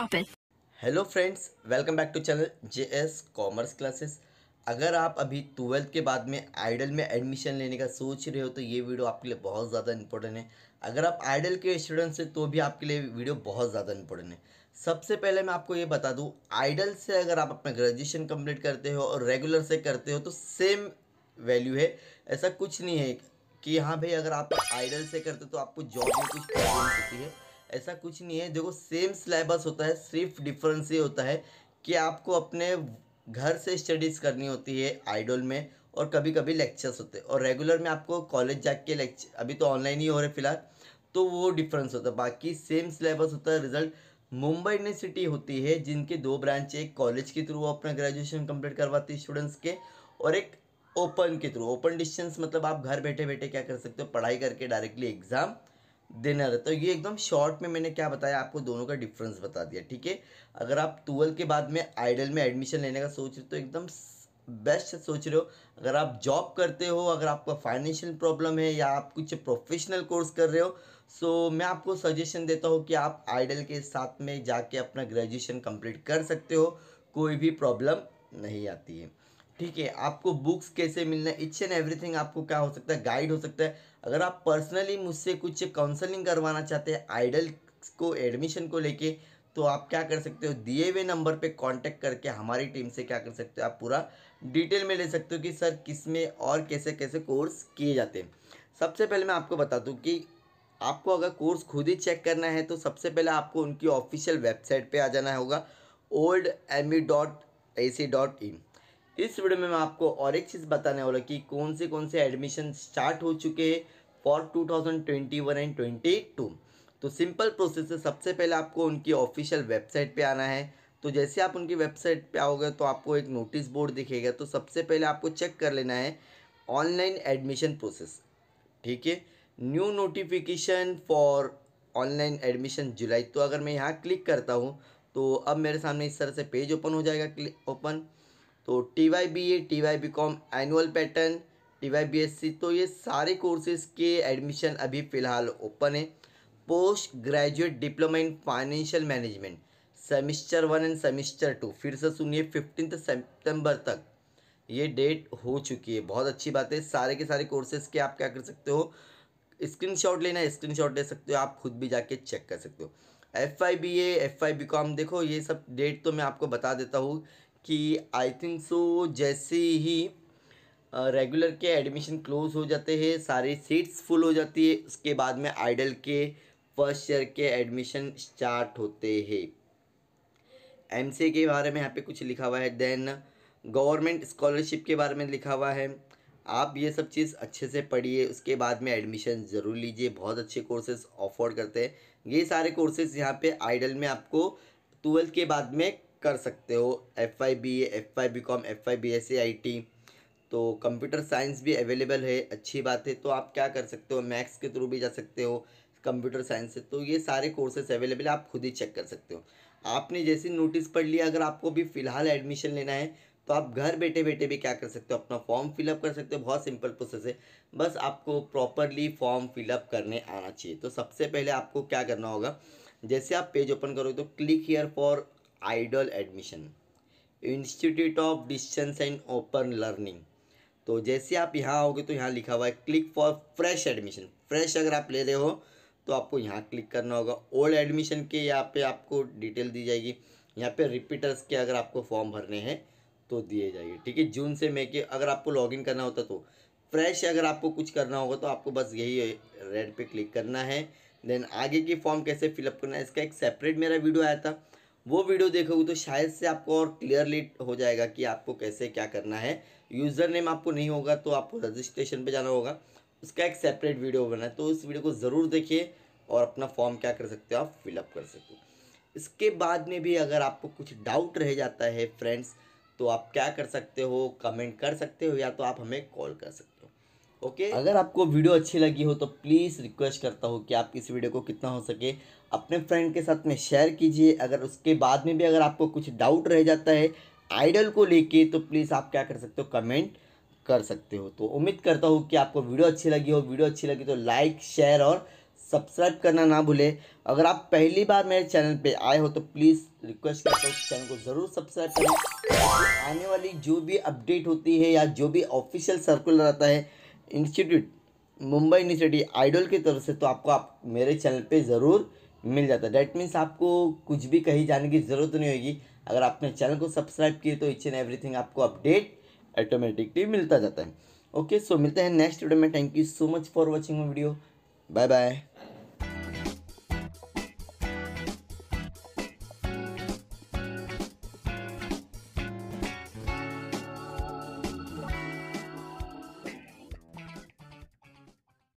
drop it. Hello friends welcome back to channel J S commerce classes अगर आप अभी twelfth के बाद में आइडल में एडमिशन लेने का सोच रहे हो तो ये वीडियो आपके लिए बहुत ज़्यादा इंपॉर्टेंट है अगर आप आइडल के स्टूडेंट्स हैं तो भी आपके लिए वीडियो बहुत ज़्यादा इंपॉर्टेंट है सबसे पहले मैं आपको ये बता दूँ आइडल से अगर आप अपना ग्रेजुएशन कंप्लीट करते हो और रेगुलर से करते हो तो सेम वैल्यू है ऐसा कुछ नहीं है कि हाँ भाई अगर आप आइडल से करते हो तो आपको जॉब में कुछ प्रॉब्लम होती है ऐसा कुछ नहीं है देखो सेम सिलेबस होता है सिर्फ डिफरेंस ये होता है कि आपको अपने घर से स्टडीज़ करनी होती है आइडल में और कभी कभी लेक्चर्स होते हैं और रेगुलर में आपको कॉलेज जाके लेक्चर अभी तो ऑनलाइन ही हो रहे फिलहाल तो वो डिफरेंस होता है बाकी सेम सिलेबस होता है रिजल्ट मुंबई यूनिवर्सिटी होती है जिनके दो ब्रांच एक कॉलेज के थ्रू अपना ग्रेजुएशन कंप्लीट करवाती है स्टूडेंट्स के और एक ओपन के थ्रू ओपन डिस्टेंस मतलब आप घर बैठे बैठे क्या कर सकते हो पढ़ाई करके डायरेक्टली एग्ज़ाम डिनर तो ये एकदम शॉर्ट में मैंने क्या बताया आपको दोनों का डिफरेंस बता दिया ठीक है अगर आप ट्वेल्व के बाद में आइडल में एडमिशन लेने का सोच रहे हो तो एकदम बेस्ट सोच रहे हो अगर आप जॉब करते हो अगर आपका फाइनेंशियल प्रॉब्लम है या आप कुछ प्रोफेशनल कोर्स कर रहे हो सो so, मैं आपको सजेशन देता हूँ कि आप आइडल के साथ में जाके अपना ग्रेजुएशन कंप्लीट कर सकते हो कोई भी प्रॉब्लम नहीं आती है ठीक है आपको बुक्स कैसे मिलना है इच एंड एवरीथिंग आपको क्या हो सकता है गाइड हो सकता है अगर आप पर्सनली मुझसे कुछ काउंसलिंग करवाना चाहते हैं आइडल को एडमिशन को लेके तो आप क्या कर सकते हो दिए हुए नंबर पे कांटेक्ट करके हमारी टीम से क्या कर सकते हो आप पूरा डिटेल में ले सकते हो कि सर किस में और कैसे कैसे कोर्स किए जाते हैं सबसे पहले मैं आपको बता दूँ कि आपको अगर कोर्स खुद ही चेक करना है तो सबसे पहले आपको उनकी ऑफिशियल वेबसाइट पर आ जाना होगा old M E dot A C dot in इस वीडियो में मैं आपको और एक चीज़ बताने वाला कि कौन से कौन से एडमिशन स्टार्ट हो चुके हैं फॉर 2021 एंड टू तो सिंपल प्रोसेस है सबसे पहले आपको उनकी ऑफिशियल वेबसाइट पे आना है तो जैसे आप उनकी वेबसाइट पे आओगे तो आपको एक नोटिस बोर्ड दिखेगा तो सबसे पहले आपको चेक कर लेना है ऑनलाइन एडमिशन प्रोसेस ठीक है new notification for online admission July तो अगर मैं यहाँ क्लिक करता हूँ तो अब मेरे सामने इस तरह से पेज ओपन हो जाएगा ओपन तो T Y B A T Y B com annual pattern T Y B S C तो ये सारे कोर्सेज के एडमिशन अभी फ़िलहाल ओपन है post graduate diploma in financial management semester one and semester two फिर से सुनिए फिफ्टीन सेप्टेम्बर तक ये डेट हो चुकी है बहुत अच्छी बात है सारे के सारे कोर्सेज के आप क्या कर सकते हो स्क्रीनशॉट लेना है स्क्रीनशॉट ले सकते हो आप खुद भी जाके चेक कर सकते हो F I B A F I B com देखो ये सब डेट तो मैं आपको बता देता हूँ कि आई थिंक सो जैसे ही रेगुलर के एडमिशन क्लोज हो जाते हैं सारी सीट्स फुल हो जाती है उसके बाद में आइडल के फर्स्ट ईयर के एडमिशन स्टार्ट होते हैं एम के बारे में यहाँ पे कुछ लिखा हुआ है देन गवर्नमेंट स्कॉलरशिप के बारे में लिखा हुआ है आप ये सब चीज़ अच्छे से पढ़िए उसके बाद में एडमिशन ज़रूर लीजिए बहुत अच्छे कोर्सेज ऑफर्ड करते हैं ये सारे कोर्सेज यहाँ पे आइडल में आपको ट्वेल्थ के बाद में कर सकते हो F I B F I B com F I B S A I T तो कंप्यूटर साइंस भी अवेलेबल है अच्छी बात है तो आप क्या कर सकते हो मैथ्स के थ्रू भी जा सकते हो कंप्यूटर साइंस से तो ये सारे कोर्सेस अवेलेबल है आप खुद ही चेक कर सकते हो आपने जैसे नोटिस पढ़ लिया अगर आपको भी फ़िलहाल एडमिशन लेना है तो आप घर बैठे बैठे भी क्या कर सकते हो अपना फॉर्म फिलअप कर सकते हो बहुत सिंपल प्रोसेस है बस आपको प्रॉपरली फॉर्म फिलअप करने आना चाहिए तो सबसे पहले आपको क्या करना होगा जैसे आप पेज ओपन करोगे तो click here for IDOL admission institute of distance and open learning तो जैसे आप यहाँ आओगे तो यहाँ लिखा हुआ है click for fresh admission fresh अगर आप ले रहे हो तो आपको यहाँ क्लिक करना होगा ओल्ड एडमिशन के यहाँ पे आपको डिटेल दी जाएगी यहाँ पे रिपीटर्स के अगर आपको फॉर्म भरने हैं तो दिए जाएंगे ठीक है जून से मई के अगर आपको लॉगिन करना होता तो फ्रेश अगर आपको कुछ करना होगा तो आपको बस यही रेड पे क्लिक करना है देन आगे की फॉर्म कैसे फिलअप करना है इसका एक सेपरेट मेरा वीडियो आया था वो वीडियो देखोगे तो शायद से आपको और क्लियरली हो जाएगा कि आपको कैसे क्या करना है यूज़र नेम आपको नहीं होगा तो आपको रजिस्ट्रेशन पे जाना होगा उसका एक सेपरेट वीडियो बना है तो उस वीडियो को ज़रूर देखिए और अपना फॉर्म क्या कर सकते हो आप फिलअप कर सकते हो इसके बाद में भी अगर आपको कुछ डाउट रह जाता है फ्रेंड्स तो आप क्या कर सकते हो कमेंट कर सकते हो या तो आप हमें कॉल कर सकते हो ओके okay. अगर आपको वीडियो अच्छी लगी हो तो प्लीज़ रिक्वेस्ट करता हूँ कि आप इस वीडियो को कितना हो सके अपने फ्रेंड के साथ में शेयर कीजिए अगर उसके बाद में भी अगर आपको कुछ डाउट रह जाता है आइडल को लेके तो प्लीज़ आप क्या कर सकते हो कमेंट कर सकते हो तो उम्मीद करता हूँ कि आपको वीडियो अच्छी लगी हो वीडियो अच्छी लगी तो लाइक शेयर और सब्सक्राइब करना ना भूले अगर आप पहली बार मेरे चैनल पे आए हो तो प्लीज़ रिक्वेस्ट करता हूँ चैनल को ज़रूर सब्सक्राइब करें आने वाली जो भी अपडेट होती है या जो भी ऑफिशियल सर्कुलर आता है इंस्टीट्यूट मुंबई यूनिवर्सिटी आइडल की तरफ से तो आपको आप मेरे चैनल पे ज़रूर मिल जाता है डैट मीन्स आपको कुछ भी कहीं जाने की ज़रूरत नहीं होगी अगर आपने चैनल को सब्सक्राइब किए तो इच एंड एवरीथिंग आपको अपडेट ऑटोमेटिकली मिलता जाता है ओके सो मिलते हैं नेक्स्ट वीडियो में thank you so much for watching my video bye bye